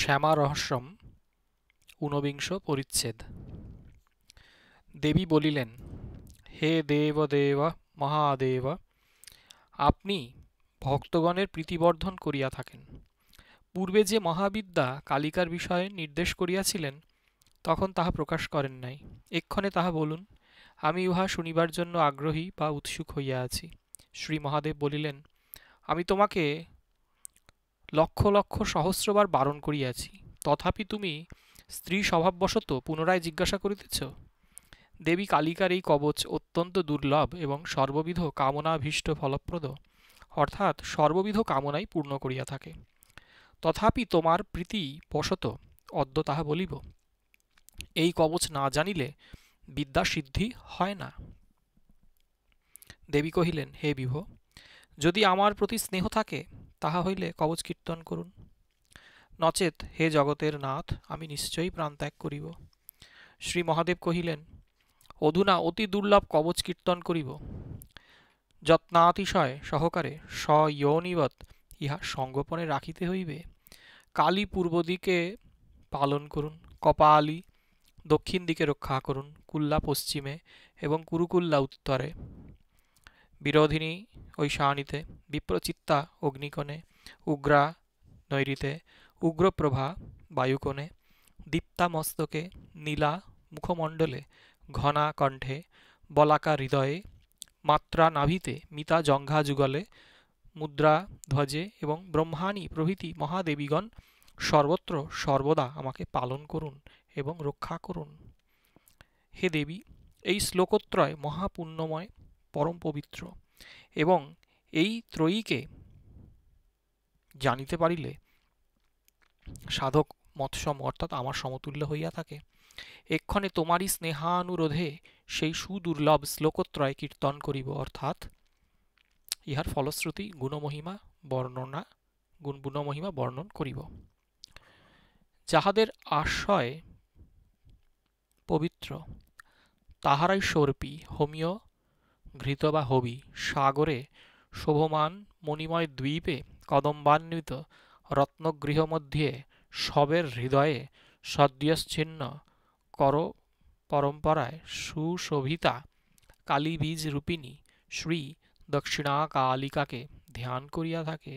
শ্যামা রহস্যম ঊনবিংশ পরিচ্ছেদ দেবী বলিলেন হে দেব দেব মহাদেব আপনি ভক্তগণের প্রীতিবর্ধন করিয়া থাকেন পূর্বে যে মহাবিদ্যা কালিকার বিষয়ে নির্দেশ করিয়াছিলেন তখন তাহা প্রকাশ করেন নাই এক্ষণে তাহা বলুন আমি উহা শুনিবার জন্য আগ্রহী বা উৎসুক হইয়া আছি শ্রী মহাদেব বলিলেন আমি তোমাকে লক্ষ লক্ষ সহস্রবার বারণ করিয়াছি তথাপি তুমি স্ত্রী স্বভাববশত পুনরায় জিজ্ঞাসা করিতেছ দেবী কালিকার এই কবচ অত্যন্ত দুর্লভ এবং সর্ববিধ কামনাভীষ্ট ফলপ্রদ অর্থাৎ সর্ববিধ কামনাই পূর্ণ করিয়া থাকে তথাপি তোমার প্রীতি বশত অদ্য তাহা বলিব এই কবচ না জানিলে বিদ্যা সিদ্ধি হয় না দেবী কহিলেন হে বিভ যদি আমার প্রতি স্নেহ থাকে তাহা হইলে কবচ কীর্তন করুন নচেত হে জগতের নাথ আমি নিশ্চয়ই প্রাণত্যাগ করিব শ্রী মহাদেব কহিলেন অধুনা অতি দুর্লভ কবচ কীর্তন করিব যত্নাতিশয় সহকারে স্বয়নিবত ইহা সংগোপনে রাখিতে হইবে কালী পূর্ব দিকে পালন করুন কপালি দক্ষিণ দিকে রক্ষা করুন কুল্লা পশ্চিমে এবং কুরুকুল্লা উত্তরে বিরোধিনী সাহানিতে বিপ্রচিত্তা অগ্নিকোণে উগ্রা নৈরিতে উগ্রপ্রভা বায়ুকোণে দীপ্তা মস্তকে নীলা মুখমণ্ডলে ঘনা কণ্ঠে বলাকা হৃদয়ে মাত্রা নাভিতে মিতা জঙ্ঘা যুগলে মুদ্রা ধ্বজে এবং ব্রহ্মাণী প্রভৃতি মহাদেবীগণ সর্বত্র সর্বদা আমাকে পালন করুন এবং রক্ষা করুন হে দেবী এই শ্লোকত্রয় মহাপুণ্যময় পরম পবিত্র এবং এই ত্রয়ীকে জানিতে পারিলে সাধক মৎসম অর্থাৎ আমার সমতুল্য হইয়া থাকে এক্ষণে তোমারই স্নেহানুরোধে সেই সুদুর্লভ শ্লোকত্রয় কীর্তন করিব অর্থাৎ ইহার ফলশ্রুতি গুণমহিমা বর্ণনা গুণ গুণমহিমা বর্ণন করিব যাহাদের আশ্রয় পবিত্র তাহারাই সর্পি হোমিও ঘৃত বা হবি সাগরে শোভমান মণিময় দ্বীপে কদম্বান্বিত রত্নগৃহ মধ্যে সবের হৃদয়ে সদ্যশ্চিহ্ন কর পরম্পরায় সুশোভিতা কালীবীজ রূপিণী শ্রী দক্ষিণা কালিকাকে ধ্যান করিয়া থাকে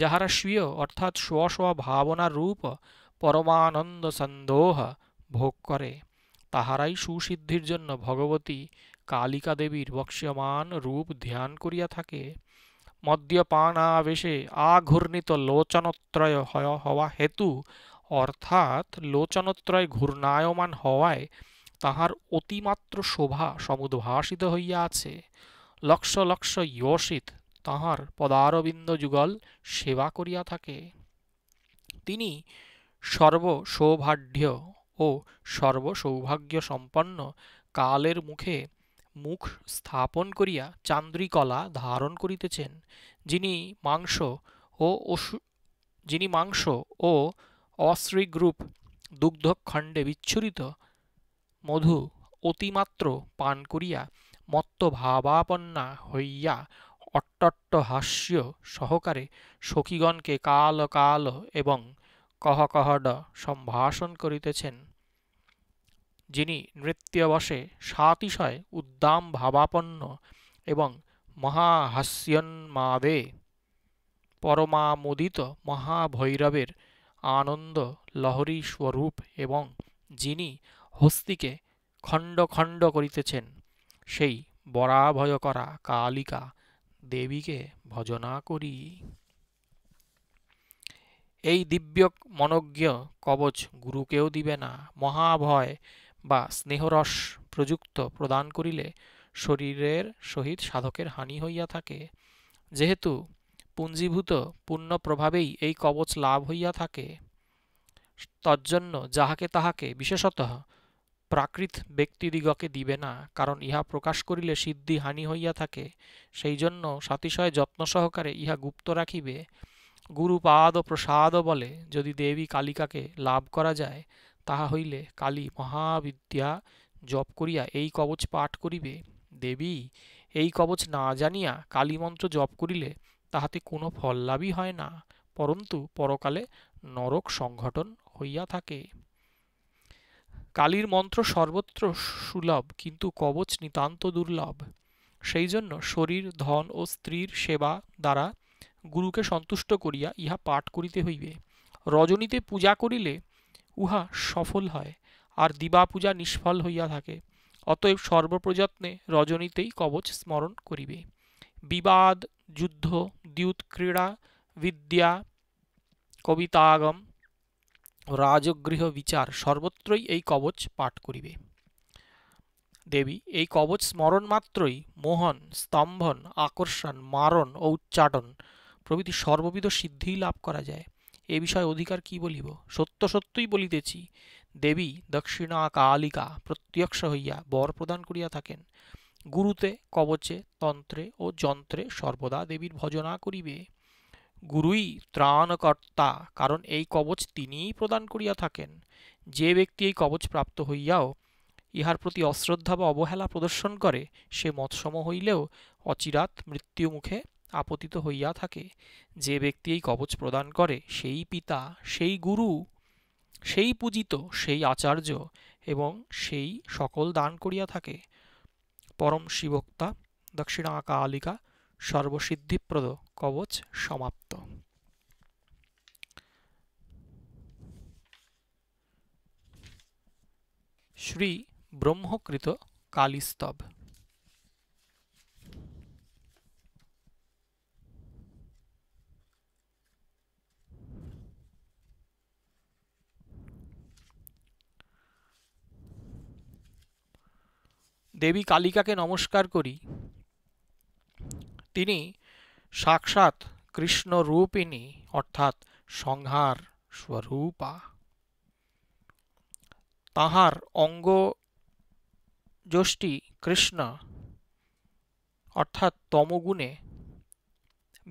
যাহারা স্বীয় অর্থাৎ স্ব স্ব ভাবনারূপ পরমানন্দ সন্দোহ ভোগ করে তাহারাই সুসিদ্ধির জন্য ভগবতী কালিকা দেবীর বক্ষ্যমান রূপ ধ্যান করিয়া থাকে মদ্যপানাবেশে আঘূর্ণিত লোচনত্রয় হওয়া হেতু অর্থাৎ লোচনত্রয় ঘূর্ণায়মান হওয়ায় তাহার অতিমাত্র শোভা সমুদ্ভাসিত হইয়া আছে লক্ষ লক্ষ ইয়সিত তাহার পদারবিন্দ যুগল সেবা করিয়া থাকে তিনি সর্বসৌভাঢ্য ও সর্বসৌভাগ্য সম্পন্ন কালের মুখে মুখ স্থাপন করিয়া চান্দ্রিকলা ধারণ করিতেছেন যিনি মাংস ও অসু যিনি মাংস ও অশ্রীগ্রুপ দুগ্ধখণ্ডে বিচ্ছুরিত মধু অতিমাত্র পান করিয়া মত্তভাবাপন্না হইয়া অট্টট্ট হাস্য সহকারে সখীগণকে কাল কাল এবং কহ কহড সম্ভাষণ করিতেছেন যিনি নৃত্যবশে সাতিশয় উদ্দাম ভাবাপন্ন এবং মহাহাস্যন্মাদে পরমামোদিত মহাভৈরবের আনন্দ লহরী স্বরূপ এবং যিনি হস্তিকে খণ্ড খণ্ড করিতেছেন সেই বরাভয় করা কালিকা দেবীকে ভজনা করি এই দিব্য মনজ্ঞ কবচ গুরুকেও দিবে না মহাভয় বা স্নেহরস প্রযুক্ত প্রদান করিলে শরীরের সহিত সাধকের হানি হইয়া থাকে যেহেতু পুঞ্জীভূত পূর্ণ প্রভাবেই এই কবচ লাভ হইয়া থাকে তজ্জন্য যাহাকে তাহাকে বিশেষত প্রাকৃত ব্যক্তিদিগকে দিবে না কারণ ইহা প্রকাশ করিলে সিদ্ধি হানি হইয়া থাকে সেই জন্য সাতিশয় যত্ন সহকারে ইহা গুপ্ত রাখিবে গুরুপাদ ও প্রসাদ বলে যদি দেবী কালিকাকে লাভ করা যায় তাহা হইলে কালী মহাবিদ্যা জপ করিয়া এই কবচ পাঠ করিবে দেবী এই কবচ না জানিয়া কালীমন্ত্র জপ করিলে তাহাতে কোনো ফল লাভই হয় না পরন্তু পরকালে নরক সংঘটন হইয়া থাকে কালীর মন্ত্র সর্বত্র সুলভ কিন্তু কবচ নিতান্ত দুর্লভ সেই জন্য শরীর ধন ও স্ত্রীর সেবা দ্বারা গুরুকে সন্তুষ্ট করিয়া ইহা পাঠ করিতে হইবে রজনীতে পূজা করিলে উহা সফল হয় আর দিবা পূজা নিষ্ফল হইয়া থাকে অতএব সর্বপ্রযত্নে রজনীতেই কবচ স্মরণ করিবে বিবাদ যুদ্ধ দ্যুত ক্রীড়া বিদ্যা কবিতাগম রাজগৃহ বিচার সর্বত্রই এই কবচ পাঠ করিবে দেবী এই কবচ স্মরণ মাত্রই মোহন স্তম্ভন আকর্ষণ মারণ ও উচ্চাটন প্রভৃতি সর্ববিধ সিদ্ধিই লাভ করা যায় এ বিষয়ে অধিকার কি বলিব সত্য সত্যই বলিতেছি দেবী দক্ষিণা কালিকা প্রত্যক্ষ হইয়া বর প্রদান করিয়া থাকেন গুরুতে কবচে তন্ত্রে ও যন্ত্রে সর্বদা দেবীর ভজনা করিবে গুরুই ত্রাণকর্তা কারণ এই কবচ তিনিই প্রদান করিয়া থাকেন যে ব্যক্তি এই কবচ প্রাপ্ত হইয়াও ইহার প্রতি অশ্রদ্ধা বা অবহেলা প্রদর্শন করে সে মৎসম হইলেও অচিরাত মৃত্যুমুখে আপতিত হইয়া থাকে যে ব্যক্তি এই কবচ প্রদান করে সেই পিতা সেই গুরু সেই পূজিত সেই আচার্য এবং সেই সকল দান করিয়া থাকে পরম শিবক্তা দক্ষিণা কালিকা সর্বসিদ্ধিপ্রদ কবচ সমাপ্ত শ্রী ব্রহ্মকৃত কালিস্তব দেবী কালিকাকে নমস্কার করি তিনি সাক্ষাৎ কৃষ্ণ রূপিণী অর্থাৎ সংহার স্বরূপা তাহার অঙ্গ যষ্টি কৃষ্ণ অর্থাৎ তমগুণে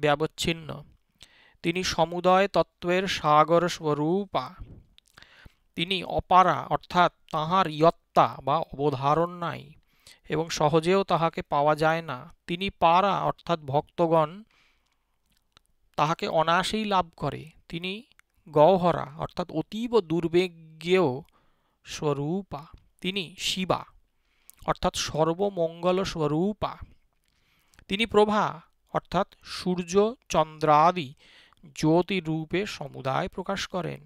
ব্যবচ্ছিন্ন তিনি সমুদয় তত্ত্বের সাগর স্বরূপা তিনি অপারা অর্থাৎ তাহার ইয়ত্তা বা অবধারণ নাই এবং সহজেও তাহাকে পাওয়া যায় না তিনি পারা অর্থাৎ ভক্তগণ তাহাকে অনাসেই লাভ করে তিনি গহরা অর্থাৎ অতীব দুর্বেগ্যেও স্বরূপা তিনি শিবা অর্থাৎ সর্বমঙ্গল স্বরূপা তিনি প্রভা অর্থাৎ সূর্য চন্দ্রাদি জ্যোতিরূপে সমুদায় প্রকাশ করেন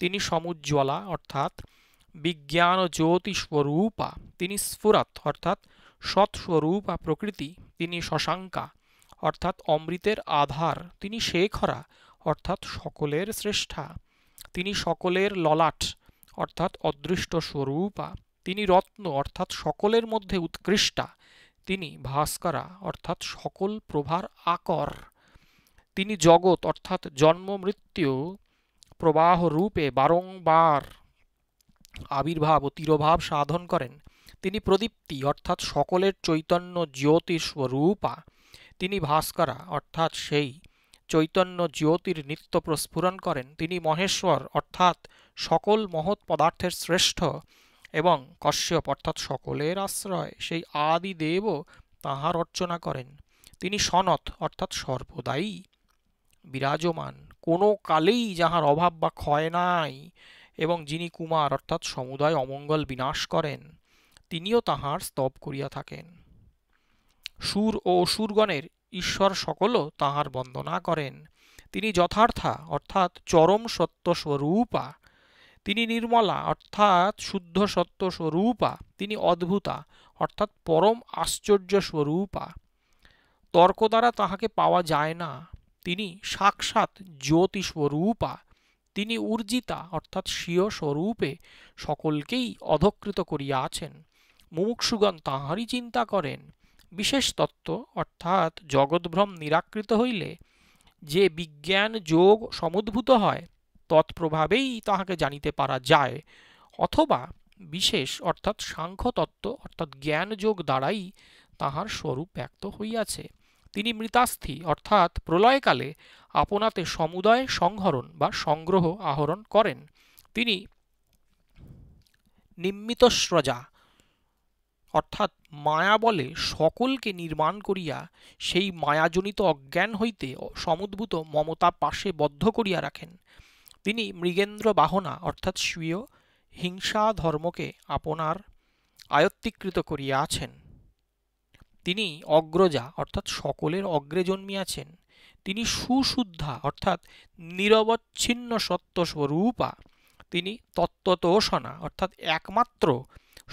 তিনি সমুজ্জ্বলা অর্থাৎ বিজ্ঞান জ্যোতিস্বরূপা তিনি স্ফুরাত অর্থাৎ সৎস্বরূপা প্রকৃতি তিনি শশাঙ্কা অর্থাৎ অমৃতের আধার তিনি শেখরা অর্থাৎ সকলের শ্রেষ্ঠা তিনি সকলের ললাট অর্থাৎ অদৃষ্ট স্বরূপা তিনি রত্ন অর্থাৎ সকলের মধ্যে উৎকৃষ্টা তিনি ভাস্করা অর্থাৎ সকল প্রভার আকর তিনি জগৎ অর্থাৎ জন্ম মৃত্যু প্রবাহ রূপে বারংবার আবির্ভাব ও তিরোভাব সাধন করেন তিনি প্রদীপ্তি অর্থাৎ সকলের চৈতন্য জ্যোতিস্বরূপা তিনি ভাস্করা অর্থাৎ সেই চৈতন্য জ্যোতির নিত্য প্রস্ফুরণ করেন তিনি মহেশ্বর অর্থাৎ সকল মহৎ পদার্থের শ্রেষ্ঠ এবং কশ্যপ অর্থাৎ সকলের আশ্রয় সেই আদি দেব তাহার অর্চনা করেন তিনি সনত অর্থাৎ সর্বদাই বিরাজমান কোনো কালেই যাহার অভাব বা ক্ষয় নাই এবং যিনি কুমার অর্থাৎ সমুদায় অমঙ্গল বিনাশ করেন তিনিও তাহার স্তব করিয়া থাকেন সুর ও অসুরগণের ঈশ্বর সকলও তাহার বন্দনা করেন তিনি যথার্থা অর্থাৎ চরম সত্য স্বরূপা তিনি নির্মলা অর্থাৎ শুদ্ধ সত্য স্বরূপা তিনি অদ্ভুতা অর্থাৎ পরম আশ্চর্য স্বরূপা তর্ক দ্বারা তাহাকে পাওয়া যায় না তিনি সাক্ষাৎ জ্যোতিস্বরূপা তিনি উর্জিতা অর্থাৎ স্বীয় স্বরূপে সকলকেই অধকৃত করিয়া আছেন মুমুক্ষুগণ তাঁহারই চিন্তা করেন বিশেষ তত্ত্ব অর্থাৎ জগৎভ্রম নিরাকৃত হইলে যে বিজ্ঞান যোগ সমুদ্ভূত হয় তৎপ্রভাবেই তাহাকে জানিতে পারা যায় অথবা বিশেষ অর্থাৎ সাংখ্যতত্ত্ব অর্থাৎ জ্ঞান যোগ দ্বারাই তাহার স্বরূপ ব্যক্ত হইয়াছে তিনি মৃতাস্থি অর্থাৎ প্রলয়কালে আপনাতে সমুদয় সংহরণ বা সংগ্রহ আহরণ করেন তিনি নিম্মিতস্রজা অর্থাৎ মায়া বলে সকলকে নির্মাণ করিয়া সেই মায়াজনিত অজ্ঞান হইতে সমুদ্ভূত মমতা পাশে বদ্ধ করিয়া রাখেন তিনি মৃগেন্দ্র বাহনা অর্থাৎ স্বীয় হিংসা ধর্মকে আপনার আয়ত্তিকৃত করিয়া আছেন তিনি অগ্রজা অর্থাৎ সকলের অগ্রে জন্মিয়াছেন তিনি সুশুদ্ধা অর্থাৎ নিরবচ্ছিন্ন সত্যস্বরূপা তিনি তত্ত্বতোষণা অর্থাৎ একমাত্র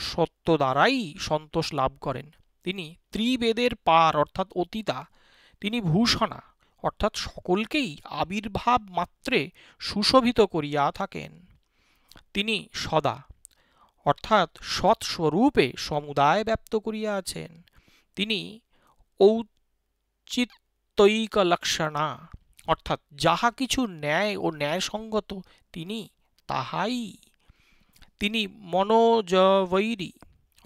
সত্য দ্বারাই সন্তোষ লাভ করেন তিনি ত্রিবেদের পার অর্থাৎ অতীতা তিনি ভূষণা অর্থাৎ সকলকেই আবির্ভাব মাত্রে সুশোভিত করিয়া থাকেন তিনি সদা অর্থাৎ সৎস্বরূপে সমুদায় ব্যপ্ত করিয়া আছেন তিনি ঔচিত্যিক লক্ষণা অর্থাৎ যাহা কিছু ন্যায় ও ন্যায়সঙ্গত তিনি তাহাই তিনি মনোজবৈরী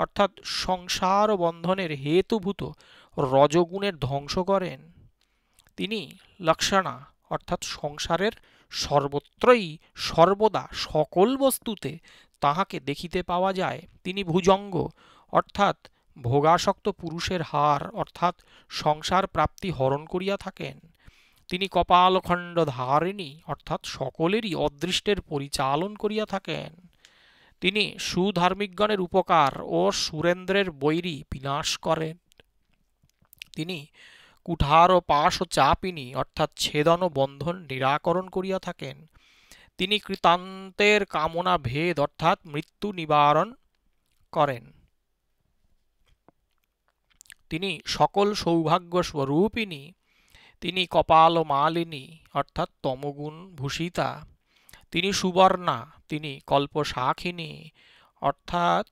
অর্থাৎ সংসার বন্ধনের হেতুভূত রজগুণের ধ্বংস করেন তিনি লক্ষণা অর্থাৎ সংসারের সর্বত্রই সর্বদা সকল বস্তুতে তাহাকে দেখিতে পাওয়া যায় তিনি ভুজঙ্গ অর্থাৎ ভোগাসক্ত পুরুষের হার অর্থাৎ সংসার প্রাপ্তি হরণ করিয়া থাকেন তিনি কপালখণ্ড ধারিণী অর্থাৎ সকলেরই অদৃষ্টের পরিচালন করিয়া থাকেন তিনি সুধার্মিকগণের উপকার ও সুরেন্দ্রের বৈরী বিনাশ করেন তিনি কুঠার ও পাশ ও চাপিনী অর্থাৎ ছেদন ও বন্ধন নিরাকরণ করিয়া থাকেন তিনি কৃতান্তের কামনা ভেদ অর্থাৎ মৃত্যু নিবারণ করেন তিনি সকল সৌভাগ্য স্বরূপিনী তিনি কপাল মালিনী অর্থাৎ তমগুণ ভূষিতা তিনি সুবর্ণা তিনি কল্পশাখিনী অর্থাৎ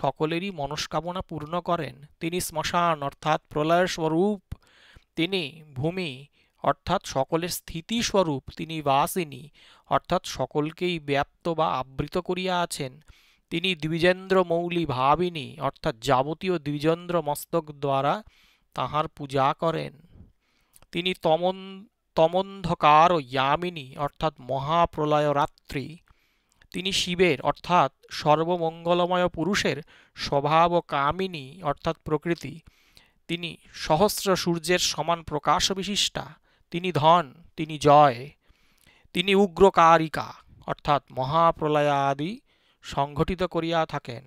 সকলেরই মনস্কামনা পূর্ণ করেন তিনি শ্মশান অর্থাৎ প্রলয় স্বরূপ তিনি ভূমি অর্থাৎ সকলের স্থিতি স্বরূপ তিনি বাসিনী অর্থাৎ সকলকেই ব্যপ্ত বা আবৃত করিয়া আছেন তিনি দ্বিজেন্দ্র মৌলি ভাবিনী অর্থাৎ যাবতীয় দ্বিজেন্দ্র মস্তক দ্বারা তাহার পূজা করেন তিনি তমন তমন্ধকার ও ইয়ামিনী অর্থাৎ মহাপ্রলয় রাত্রি তিনি শিবের অর্থাৎ সর্বমঙ্গলময় পুরুষের স্বভাব ও কামিনী অর্থাৎ প্রকৃতি তিনি সহস্র সূর্যের সমান প্রকাশ বিশিষ্টা তিনি ধন তিনি জয় তিনি উগ্রকারিকা অর্থাৎ মহাপ্রলয়াদি আদি সংঘটিত করিয়া থাকেন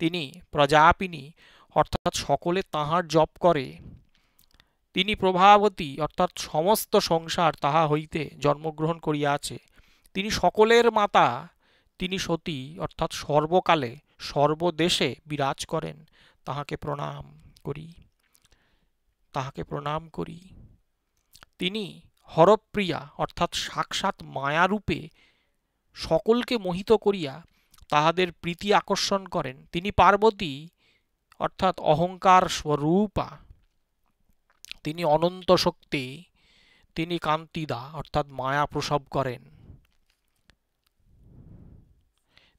তিনি প্রজাপিনী অর্থাৎ সকলে তাহার জপ করে তিনি প্রভাবতী অর্থাৎ সমস্ত সংসার তাহা হইতে জন্মগ্রহণ করিয়াছে তিনি সকলের মাতা তিনি সতী অর্থাৎ সর্বকালে সর্বদেশে বিরাজ করেন তাহাকে প্রণাম করি তাহাকে প্রণাম করি তিনি হরপ্রিয়া অর্থাৎ সাক্ষাৎ মায়ারূপে সকলকে মোহিত করিয়া তাহাদের প্রীতি আকর্ষণ করেন তিনি পার্বতী অর্থাৎ অহংকার স্বরূপা তিনি অনন্ত শক্তি তিনি কান্তিদা অর্থাৎ মায়া প্রসব করেন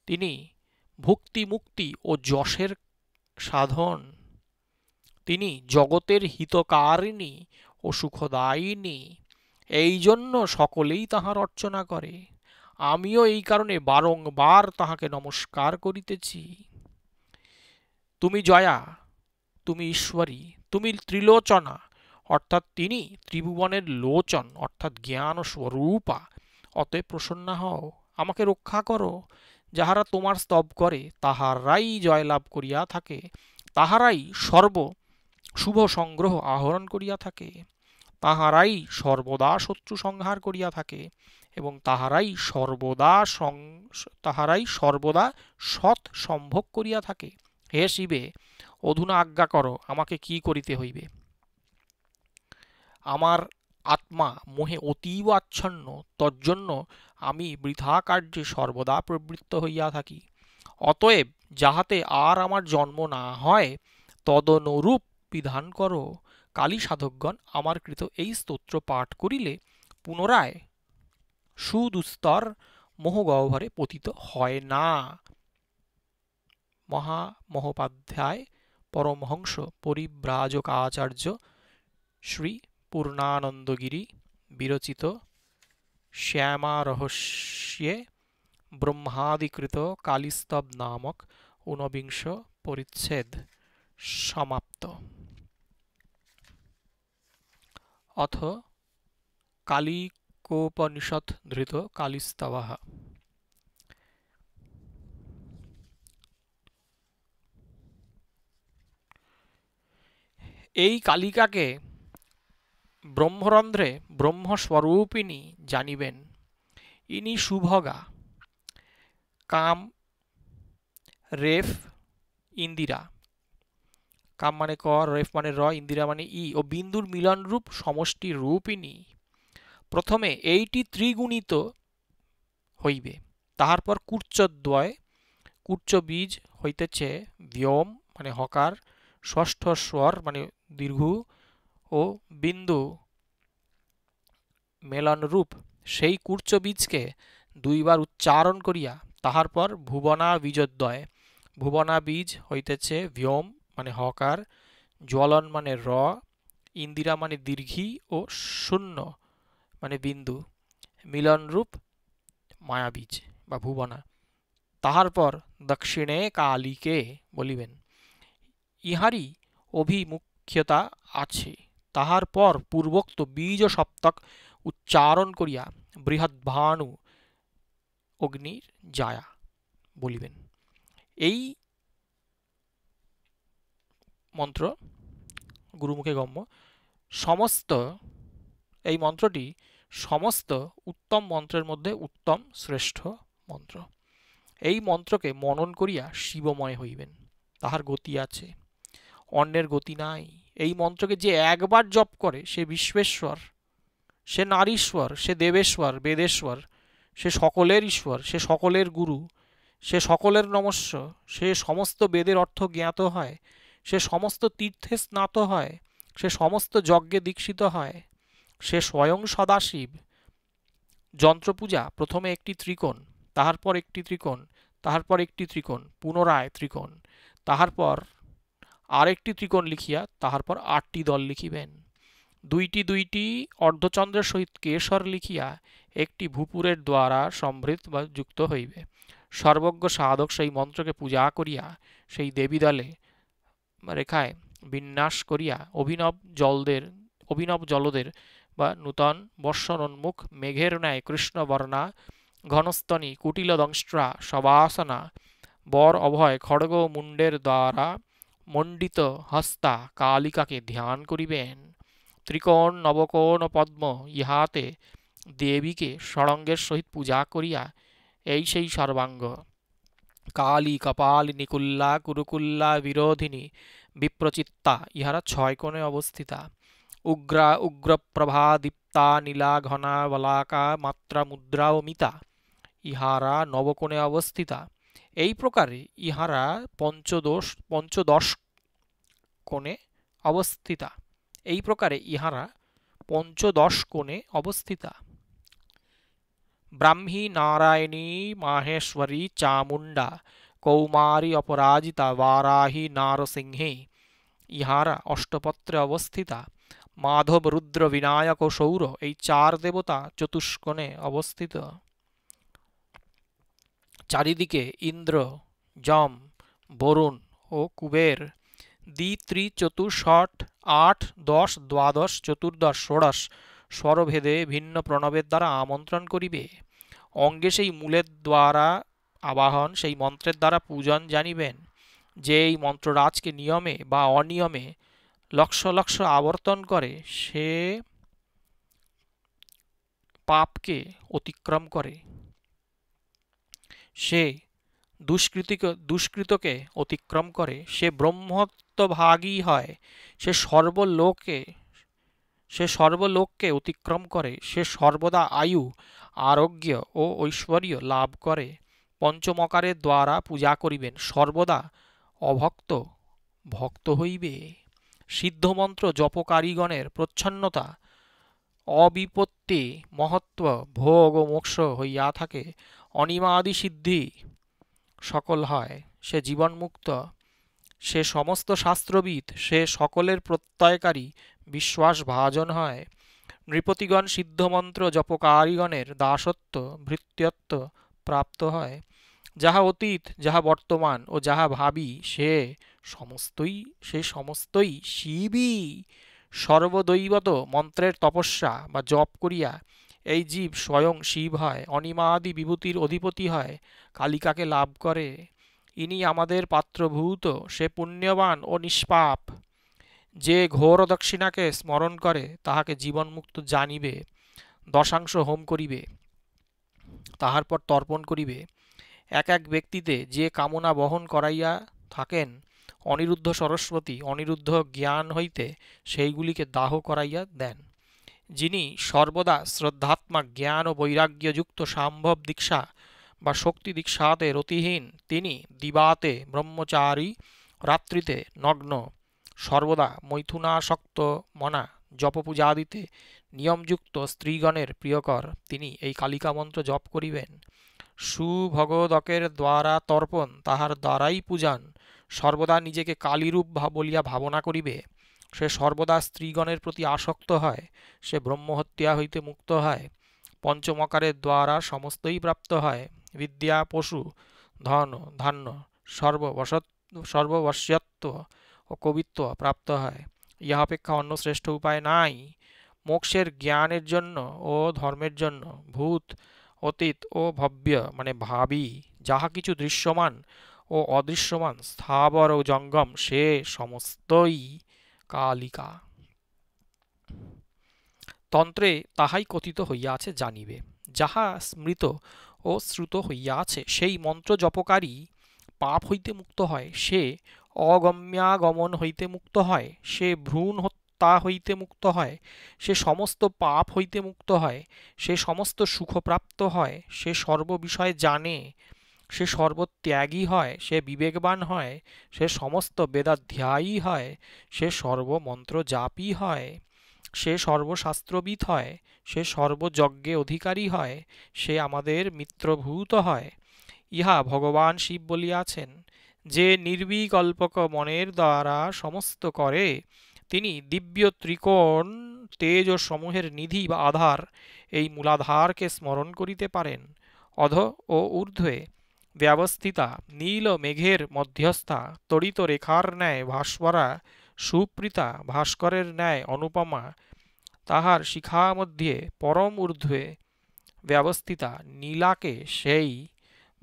তিনি ভক্তি মুক্তি ও যশের সাধন তিনি জগতের হিতকারিণী ও সুখদায়িনী এই জন্য সকলেই তাহার অর্চনা করে আমিও এই কারণে বারংবার তাহাকে নমস্কার করিতেছি তুমি জয়া তুমি ঈশ্বরী তুমি ত্রিলোচনা অর্থাৎ তিনি ত্রিভুবনের লোচন অর্থাৎ জ্ঞান স্বরূপা অতএব প্রসন্না হও আমাকে রক্ষা করো যাহারা তোমার স্তব করে তাহারাই জয়লাভ করিয়া থাকে তাহারাই সর্ব শুভ সংগ্রহ আহরণ করিয়া থাকে তাহারাই সর্বদা শত্রু সংহার করিয়া থাকে এবং তাহারাই সর্বদা তাহারাই সর্বদা সৎ সম্ভোগ করিয়া থাকে হে শিবে অধুনা আজ্ঞা করো আমাকে কি করিতে হইবে আমার আত্মা মোহে অতীব আচ্ছন্ন তজ্জন্য আমি বৃথা কার্যে সর্বদা প্রবৃত্ত হইয়া থাকি অতএব যাহাতে আর আমার জন্ম না হয় তদনুরূপ বিধান করো কালী সাধকগণ আমার কৃত এই স্তোত্র পাঠ করিলে পুনরায় সুদুস্তর মোহগহ্বরে পতিত হয় না মহামহোপাধ্যায় পরমহংস পরিব্রাজকাচার্য শ্রী পূর্ণানন্দগিরি বিরচিত শ্যামারহস্যে ব্রহ্মাদিকৃত কালিস্তব নামক ঊনবিংশ পরিচ্ছেদ সমাপ্ত অথ কালিকোপনিষৎ ধৃত কালিস্তাবাহা এই কালিকাকে ব্রহ্মরন্ধ্রে ব্রহ্মস্বরূপিণী জানিবেন ইনি সুভগা কাম রেফ ইন্দিরা কাম মানে কর রেফ মানে র ইন্দিরা মানে ই ও বিন্দুর মিলনরূপ সমষ্টি রূপিণী প্রথমে এইটি ত্রিগুণিত হইবে তাহার পর কুর্চদ্বয় কুর্চ বীজ হইতেছে ব্যোম মানে হকার ষষ্ঠ স্বর মানে দীর্ঘ ও বিন্দু রূপ সেই কুর্চ বীজকে দুইবার উচ্চারণ করিয়া তাহার পর ভুবনা বীজদ্বয় ভুবনা বীজ হইতেছে ব্যোম মানে হকার জ্বলন মানে র ইন্দিরা মানে দীর্ঘী ও শূন্য মানে বিন্দু মিলনরূপ মায়াবীজ বা ভুবনা তাহার পর দক্ষিণে কালীকে বলিবেন ইহারই অভিমুখ্যতা আছে তাহার পর পূর্বোক্ত বীজ সপ্তক উচ্চারণ করিয়া বৃহৎ ভানু অগ্নির জায়া বলিবেন এই মন্ত্র গুরুমুখে গম্য সমস্ত এই মন্ত্রটি সমস্ত উত্তম মন্ত্রের মধ্যে উত্তম শ্রেষ্ঠ মন্ত্র এই মন্ত্রকে মনন করিয়া শিবময় হইবেন তাহার গতি আছে অন্যের গতি নাই এই মন্ত্রকে যে একবার জপ করে সে বিশ্বেশ্বর সে নারীশ্বর সে দেবেশ্বর বেদেশ্বর সে সকলের ঈশ্বর সে সকলের গুরু সে সকলের নমস্য সে সমস্ত বেদের অর্থ জ্ঞাত হয় সে সমস্ত তীর্থে স্নাত হয় সে সমস্ত যজ্ঞে দীক্ষিত হয় সে স্বয়ং সদাশিব যন্ত্রপূজা প্রথমে একটি ত্রিকোণ তাহার পর একটি ত্রিকোণ তাহার পর একটি ত্রিকোণ পুনরায় ত্রিকোণ তাহার পর আরেকটি ত্রিকোণ লিখিয়া তাহার পর আটটি দল লিখিবেন দুইটি দুইটি অর্ধচন্দ্রের সহিত কেশর লিখিয়া একটি ভূপুরের দ্বারা সমৃদ্ধ বা যুক্ত হইবে সর্বজ্ঞ সাধক সেই মন্ত্রকে পূজা করিয়া সেই দেবীদলে রেখায় বিন্যাস করিয়া অভিনব জলদের অভিনব জলদের বা নূতন বর্ষণোন্মুখ মেঘের ন্যায় কৃষ্ণবর্ণা ঘনস্তনী কুটিলদংষ্ট্রা সবাসনা বর অভয় খড়গ মুণ্ডের দ্বারা মণ্ডিত হস্তা কালিকাকে ধ্যান করিবেন ত্রিকোণ নবকোণ পদ্ম ইহাতে দেবীকে ষড়ঙ্গের সহিত পূজা করিয়া এই সেই সর্বাঙ্গ কালী কপালিনী কুল্লা কুরুকুল্লা বিরোধিনী বিপ্রচিত্তা ইহারা ছয় কোণে অবস্থিতা উগ্রা উগ্রপ্রভা দীপ্তা নীলা ঘনা বলাকা মাত্রা মুদ্রা ও মিতা ইহারা নবকোণে অবস্থিতা এই প্রকারে ইহারা পঞ্চদশ পঞ্চদশ কোণে অবস্থিতা এই প্রকারে ইহারা পঞ্চদশ কোণে অবস্থিতা ব্রাহ্মী নারায়ণী মাহেশ্বরী চামুন্ডা কৌমারী অপরাজিতা বারাহী নারসিংহে ইহারা অষ্টপত্রে অবস্থিতা মাধব রুদ্র বিনায়ক সৌর এই চার দেবতা চতুষ্কোণে অবস্থিত চারিদিকে ইন্দ্র যম বরুণ ও কুবের দ্বি ত্রি আট দশ দ্বাদশ চতুর্দশ ষোড়শ স্বরভেদে ভিন্ন প্রণবের দ্বারা আমন্ত্রণ করিবে অঙ্গে সেই মূলের দ্বারা আবাহন সেই মন্ত্রের দ্বারা পূজন জানিবেন যে এই মন্ত্ররাজকে নিয়মে বা অনিয়মে লক্ষ লক্ষ আবর্তন করে সে পাপকে অতিক্রম করে সে দুষ্কৃতিক দুষ্কৃতকে অতিক্রম করে সে ব্রহ্মত্বভাগী হয় সে সর্বলোকে সে সর্বলোককে অতিক্রম করে সে সর্বদা আয়ু আরোগ্য ও ঐশ্বর্য লাভ করে পঞ্চমকারের দ্বারা পূজা করিবেন সর্বদা অভক্ত ভক্ত হইবে সিদ্ধমন্ত্র জপকারীগণের প্রচ্ছন্নতা অবিপত্তি মহত্ব ভোগ ও মোক্ষ হইয়া থাকে অনিমাদি সিদ্ধি সকল হয় সে জীবনমুক্ত সে সমস্ত শাস্ত্রবিদ সে সকলের প্রত্যয়কারী বিশ্বাসভাজন হয় নৃপতিগণ সিদ্ধমন্ত্র জপকারীগণের দাসত্ব ভৃত্যত্ব প্রাপ্ত হয় যাহা অতীত যাহা বর্তমান ও যাহা ভাবি সে সমস্তই সে সমস্তই শিবই সর্বদৈবত মন্ত্রের তপস্যা বা জপ করিয়া এই জীব স্বয়ং শিব হয় অনিমাদি বিভূতির অধিপতি হয় কালিকাকে লাভ করে ইনি আমাদের পাত্রভূত সে পুণ্যবান ও নিষ্পাপ যে ঘোর দক্ষিণাকে স্মরণ করে তাহাকে জীবনমুক্ত জানিবে দশাংশ হোম করিবে তাহার পর তর্পণ করিবে এক এক ব্যক্তিতে যে কামনা বহন করাইয়া থাকেন অনিরুদ্ধ সরস্বতী অনিরুদ্ধ জ্ঞান হইতে সেইগুলিকে দাহ করাইয়া দেন যিনি সর্বদা শ্রদ্ধাত্মা জ্ঞান ও বৈরাগ্যযুক্ত সম্ভব দীক্ষা বা শক্তি দীক্ষাতে রতিহীন তিনি দিবাতে ব্রহ্মচারী রাত্রিতে নগ্ন সর্বদা মৈথুনাসক্ত মনা আদিতে নিয়মযুক্ত স্ত্রীগণের প্রিয়কর তিনি এই কালিকা মন্ত্র জপ করিবেন সুভগদকের দ্বারা তর্পণ তাহার দ্বারাই পূজান সর্বদা নিজেকে কালীরূপ বলিয়া ভাবনা করিবে সে সর্বদা স্ত্রীগণের প্রতি আসক্ত হয় সে ব্রহ্মহত্যা হইতে মুক্ত হয় পঞ্চমকারের দ্বারা সমস্তই প্রাপ্ত হয় বিদ্যা পশু ধন ধান্য সর্ববসত সর্ববশ্যত্ব ও কবিত্ব প্রাপ্ত হয় ইহা অপেক্ষা অন্য শ্রেষ্ঠ উপায় নাই মোক্ষের জ্ঞানের জন্য ও ধর্মের জন্য ভূত অতীত ও ভব্য মানে ভাবি যাহা কিছু দৃশ্যমান ও অদৃশ্যমান স্থাবর ও জঙ্গম সে সমস্তই কালিকা তন্ত্রে তাহাই কথিত হইয়া আছে জানিবে যাহা স্মৃত ও শ্রুত হইয়া আছে সেই মন্ত্র জপকারী পাপ হইতে মুক্ত হয় সে অগম্যাগমন হইতে মুক্ত হয় সে ভ্রূণ হত্যা হইতে মুক্ত হয় সে সমস্ত পাপ হইতে মুক্ত হয় সে সমস্ত সুখপ্রাপ্ত হয় সে সর্ববিষয়ে জানে সে সর্বত্যাগী হয় সে বিবেকবান হয় সে সমস্ত বেদাধ্যায়ী হয় সে সর্বমন্ত্র জাপি হয় সে সর্বশাস্ত্রবিদ হয় সে সর্বযজ্ঞে অধিকারী হয় সে আমাদের মিত্রভূত হয় ইহা ভগবান শিব বলিয়াছেন যে নির্বিকল্পক মনের দ্বারা সমস্ত করে তিনি দিব্য ত্রিকোণ তেজ ও সমূহের নিধি বা আধার এই মূলাধারকে স্মরণ করিতে পারেন অধ ও ঊর্ধ্বে ব্যবস্থিতা নীল মেঘের মধ্যস্থা তড়িত রেখার ন্যায় ভাস্বরা সুপ্রীতা ভাস্করের ন্যায় অনুপমা তাহার শিখা মধ্যে পরম ঊর্ধ্বে ব্যবস্থিতা নীলাকে সেই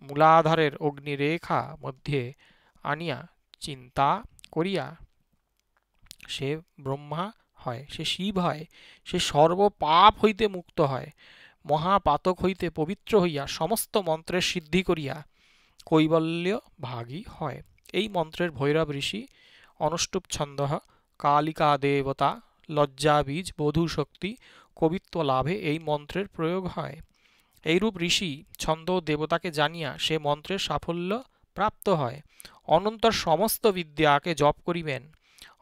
মূলাধারের অগ্নিরেখা মধ্যে আনিয়া চিন্তা করিয়া সে ব্রহ্মা হয় সে শিব হয় সে সর্ব পাপ হইতে মুক্ত হয় মহাপাতক হইতে পবিত্র হইয়া সমস্ত মন্ত্রের সিদ্ধি করিয়া কৈবল্য ভাগী হয় এই মন্ত্রের ভৈরব ঋষি অনুষ্টুপ ছন্দ কালিকা দেবতা লজ্জাবীজ বধূশক্তি কবিত্ব লাভে এই মন্ত্রের প্রয়োগ হয় এইরূপ ঋষি ছন্দ দেবতাকে জানিয়া সে মন্ত্রের সাফল্য প্রাপ্ত হয় অনন্তর সমস্ত বিদ্যাকে জপ করিবেন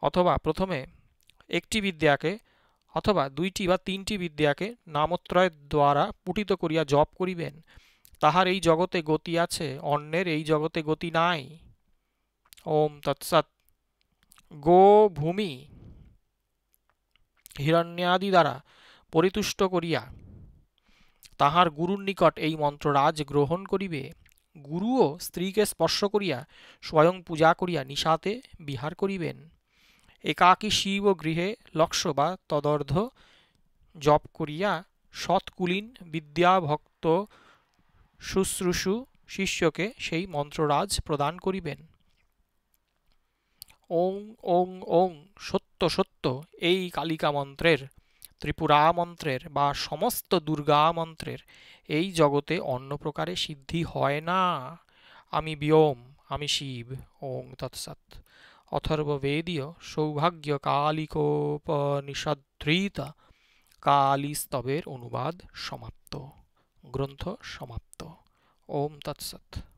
অথবা প্রথমে একটি বিদ্যাকে অথবা দুইটি বা তিনটি বিদ্যাকে নামত্রয়ের দ্বারা পুটিত করিয়া জপ করিবেন তাহার এই জগতে গতি আছে অন্যের এই জগতে গতি নাই ওম তৎসৎ গো ভূমি হিরণ্যাদি দ্বারা পরিতুষ্ট করিয়া তাহার গুরুর নিকট এই মন্ত্ররাজ গ্রহণ করিবে গুরুও স্ত্রীকে স্পর্শ করিয়া স্বয়ং পূজা করিয়া নিশাতে বিহার করিবেন একাকী শিব গৃহে লক্ষ বা তদর্ধ জপ করিয়া সৎকুলীন বিদ্যাভক্ত শুশ্রূষু শিষ্যকে সেই মন্ত্ররাজ প্রদান করিবেন ওং ওং ওং সত্য সত্য এই কালিকা মন্ত্রের ত্রিপুরা মন্ত্রের বা সমস্ত দুর্গা মন্ত্রের এই জগতে অন্য প্রকারে সিদ্ধি হয় না আমি ব্যোম আমি শিব ওং তৎসৎ অথর্ববেদীয় সৌভাগ্য কালিকোপনিষদ্রিত কালিস্তবের অনুবাদ সমাপ্ত গ্রন্থ সমাপ্ত ওম তৎসৎ